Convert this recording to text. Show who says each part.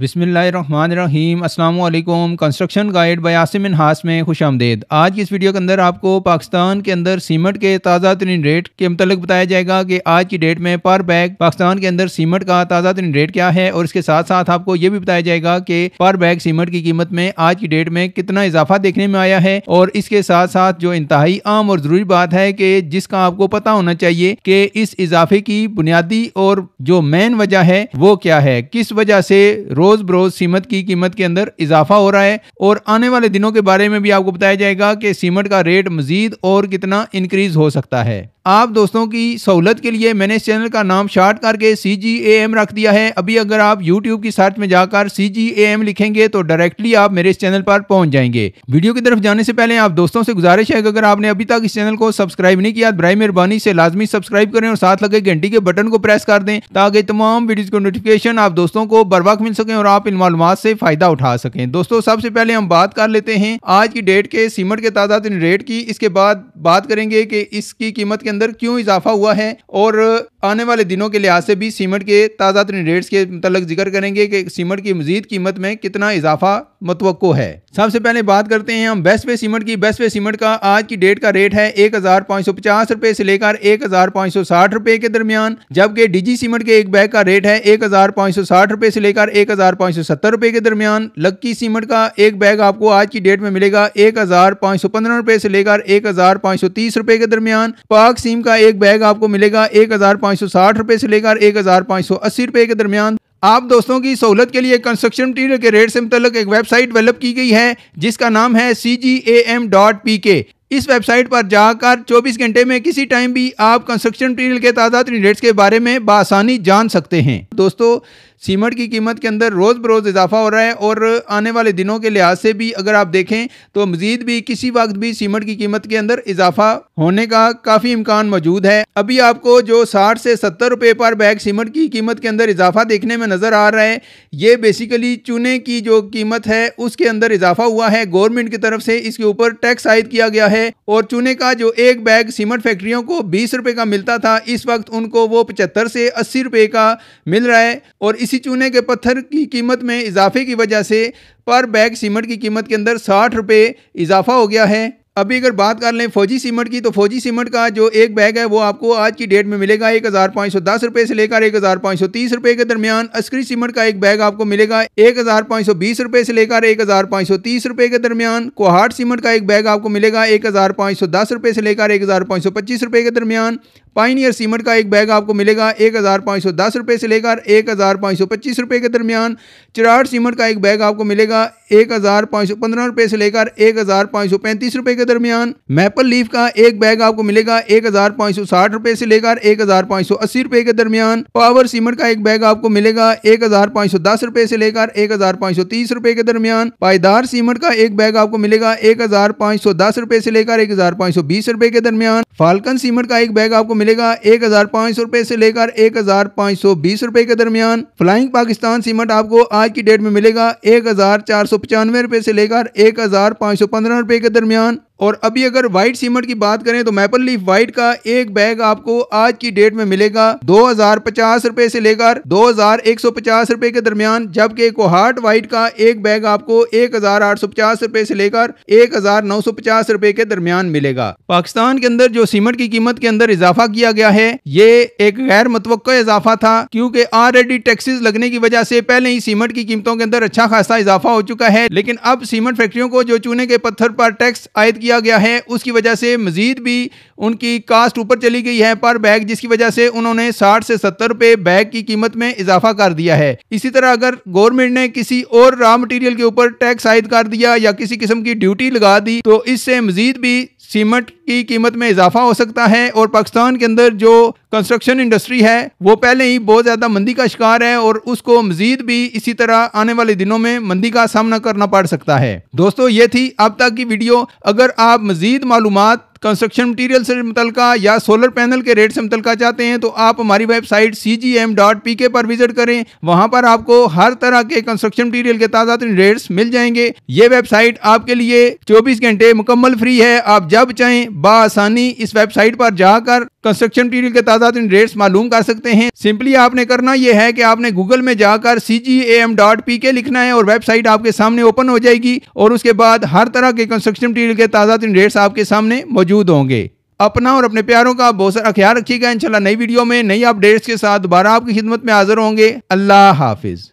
Speaker 1: बिसमीम अल्लाम construction guide बयासमिन हास में खुश आमदेद आज की इस वीडियो के अंदर आपको पाकिस्तान के अंदर सीमेंट के ताज़ा तरीन रेट के मतलब बताया जाएगा कि आज की डेट में पर बैग पाकिस्तान के अंदर सीमेंट का ताज़ा तरीन रेट क्या है और इसके साथ साथ आपको ये भी बताया जाएगा कि पर बैग सीमेंट की कीमत में आज की डेट में कितना इजाफा देखने में आया है और इसके साथ साथ जो इंतहाई आम और ज़रूरी बात है कि जिसका आपको पता होना चाहिए कि इस इजाफे की बुनियादी और जो मेन वजह है वो क्या है किस वजह से रोज रोज बरोज सीमत की कीमत के अंदर इजाफा हो रहा है और आने वाले दिनों के बारे में भी आपको बताया जाएगा कि सीमट का रेट मजीद और कितना इंक्रीज हो सकता है आप दोस्तों की सहूलत के लिए मैंने इस चैनल का नाम शार्ट करके सी जी ए एम रख दिया है अभी अगर आप YouTube की सर्च में जाकर सी जी ए एम लिखेंगे तो डायरेक्टली आप मेरे इस चैनल पर पहुंच जाएंगे वीडियो की तरफ जाने से पहले आप दोस्तों से गुजारिश है कि अगर आपने अभी तक इस चैनल को सब्सक्राइब नहीं किया बरा मेहरबानी से लाजमी सब्सक्राइब करें और साथ लगे घंटी के बटन को प्रेस कर दें ताकि तमाम वीडियो को नोटिफिकेशन आप दोस्तों को बर मिल सके और आप इन मालूम से फायदा उठा सकें दोस्तों सबसे पहले हम बात कर लेते हैं आज की डेट के सीमेंट के तादाद रेट की इसके बाद बात करेंगे कि इसकी कीमत के अंदर क्यों इजाफा हुआ है और आने वाले दिनों के लिहाज से भी सीमेंट के ताज़ा तरीन रेट्स के मतलब जिक्र करेंगे कि सीमेंट की मजीद कीमत में कितना इजाफा मतवक़ है सबसे पहले बात करते हैं हम बेस्ट वे सीमेंट की बेस्ट वे सीमेंट का आज की डेट का रेट है एक हज़ार पाँच सौ पचास रुपये से लेकर एक हज़ार पाँच सौ साठ रुपये के दरमियान जबकि डीजी सीमेंट के एक बैग का रेट है एक हज़ार पाँच सौ साठ रुपये से लेकर एक हज़ार पाँच सौ सत्तर रुपये के दरमियान लक्की सीमेंट का एक बैग आपको आज की डेट में मिलेगा एक हज़ार पाँच सौ पंद्रह रुपये से लेकर एक हज़ार पाँच सौ तीस रुपये के दरमियान पाक सीम का एक बैग आपको मिलेगा एक हज़ार पाँच रुपए से लेकर एक हज़ार सौ अस्सी रुपए के दरमियान आप दोस्तों की सहूलत के लिए कंस्ट्रक्शन मटीरियल के रेट से मुतल एक वेबसाइट डेवलप की गई है जिसका नाम है C G A M dot P K इस वेबसाइट पर जाकर 24 घंटे में किसी टाइम भी आप कंस्ट्रक्शन मटीरियल के तादाद रेट्स के बारे में बासानी जान सकते हैं दोस्तों सीमेंट की कीमत के अंदर रोज़ बरोज़ इजाफा हो रहा है और आने वाले दिनों के लिहाज से भी अगर आप देखें तो मज़ीद भी किसी वक्त भी सीमेंट की कीमत के अंदर इजाफा होने का काफ़ी इम्कान मौजूद है अभी आपको जो साठ से सत्तर रुपये पर बैग सीमेंट की कीमत के अंदर इजाफा देखने में नज़र आ रहा है ये बेसिकली चूने की जो कीमत है उसके अंदर इजाफा हुआ है गवर्नमेंट की तरफ से इसके ऊपर टैक्स आयद किया गया है है और चूने का जो एक बैग सीमेंट फैक्ट्रियों को बीस रुपए का मिलता था इस वक्त उनको वो पचहत्तर से अस्सी रुपए का मिल रहा है और इसी चूने के पत्थर की कीमत में इजाफे की वजह से पर बैग सीमेंट की कीमत के अंदर साठ रुपये इजाफा हो गया है अभी अगर बात कर लें फौजी सीमेंट की तो फौजी सीमेंट का जो एक बैग है वो आपको आज की डेट में मिलेगा एक हज़ार पाँच सौ दस रुपये से लेकर एक हज़ार पाँच सौ तीस रुपये के दरमियान अस्करी सीमेंट का एक बैग आपको मिलेगा एक हज़ार पाँच सौ बीस रुपये से लेकर एक हज़ार पाँच सौ तीस रुपये के दरमियान कोहाट सीमेंट का एक बैग आपको मिलेगा एक हज़ार पाँच सौ दस रुपये से लेकर एक हज़ार पाँच सौ पच्चीस रुपये के दरमियान पाइनियर सीमेंट का एक बैग आपको मिलेगा एक हज़ार पाँच सौ दस रुपये से लेकर एक हज़ार पाँच सौ पच्चीस रुपये के दरमियान चिराट सीमेंट का एक बैग आपको मिलेगा एक हज़ार पाँच सौ पंद्रह रुपये से लेकर एक हज़ार पाँच सौ पैंतीस रुपये के दरमियान मैपल लीफ का एक बैग आपको मिलेगा एक हज़ार पाँच सौ साठ रुपये से लेकर एक हज़ार पाँच सौ अस्सी रुपये के दरमियान पावर सीमेंट का एक बैग आपको मिलेगा एक हज़ार पाँच सौ दस रुपये से लेकर एक हज़ार पाँच सौ तीस रुपये के दरमियान पायदार सीमेंट का एक बैग आपको मिलेगा एक हज़ार पाँच सौ दस रुपये से लेकर एक हज़ार पाँच सौ बीस रुपये के दरमियान फाल्कन सीमेंट का एक बैग आपको मिलेगा एक हजार पाँच सौ रुपए से लेकर एक हजार पाँच सौ बीस रुपए के दरमियान फ्लाइंग पाकिस्तान सीमेंट आपको आज की डेट में मिलेगा एक हजार चार सौ पचानवे रुपए से लेकर एक हजार पाँच सौ पंद्रह रुपए के दरमियान और अभी अगर व्हाइट सीमेंट की बात करें तो मैपल लीफ व्हाइट का एक बैग आपको आज की डेट में मिलेगा दो हजार पचास रूपए से लेकर दो हजार एक सौ पचास रूपए के दरमियान जबकि कोहार्ट व्हाइट का एक बैग आपको एक हजार आठ सौ पचास रूपए से लेकर एक हजार नौ सौ पचास रूपए के दरमियान मिलेगा पाकिस्तान के अंदर जो सीमेंट की कीमत के अंदर इजाफा किया गया है ये एक गैर मतव इजाफा था क्योंकि ऑलरेडी टैक्सेस लगने की वजह से पहले ही सीमेंट की कीमतों के अंदर अच्छा खासा इजाफा हो चुका है लेकिन अब सीमेंट फैक्ट्रियों को जो चूने के पत्थर पर टैक्स आयद किया किया गया है उसकी वजह से मज़ीद भी उनकी कास्ट ऊपर चली गई है पर बैग जिसकी वजह से उन्होंने साठ से सत्तर रुपए बैग की कीमत में इजाफा कर दिया है इसी तरह अगर गवर्नमेंट ने किसी और रॉ मटेरियल के ऊपर टैक्स आयद कर दिया या किसी किस्म की ड्यूटी लगा दी तो इससे मज़ीद भी सीमेंट की कीमत में इजाफा हो सकता है और पाकिस्तान के अंदर जो कंस्ट्रक्शन इंडस्ट्री है वो पहले ही बहुत ज़्यादा मंदी का शिकार है और उसको मज़ीद भी इसी तरह आने वाले दिनों में मंदी का सामना करना पड़ सकता है दोस्तों ये थी अब तक की वीडियो अगर आप मज़ीद मालूम कंस्ट्रक्शन मटीरियल से मुतल या सोलर पैनल के रेट से मुतल चाहते हैं तो आप हमारी website C G M dot P K पर विजिट करें वहाँ पर आपको हर तरह के कंस्ट्रक्शन मटीरियल के ताज़ा तरीन रेट्स मिल जाएंगे ये वेबसाइट आपके लिए चौबीस घंटे मुकम्मल फ्री है आप जब चाहें बासानी इस वेबसाइट पर जाकर कंस्ट्रक्शन मटीरियल के तादाद इन रेट्स मालूम कर सकते हैं सिंपली आपने करना यह है कि आपने गूगल में जाकर C G M dot P K लिखना है और वेबसाइट आपके सामने ओपन हो जाएगी और उसके बाद हर तरह के कंस्ट्रक्शन मटीरियल के तादाद इन रेट्स आपके सामने मौजूद होंगे अपना और अपने प्यारों का बहुत सारा ख्याल रखिएगा इंशाल्लाह नई वीडियो में नई अपडेट्स के साथ दोबारा आपकी खिदमत में हाजिर होंगे अल्लाह हाफिज़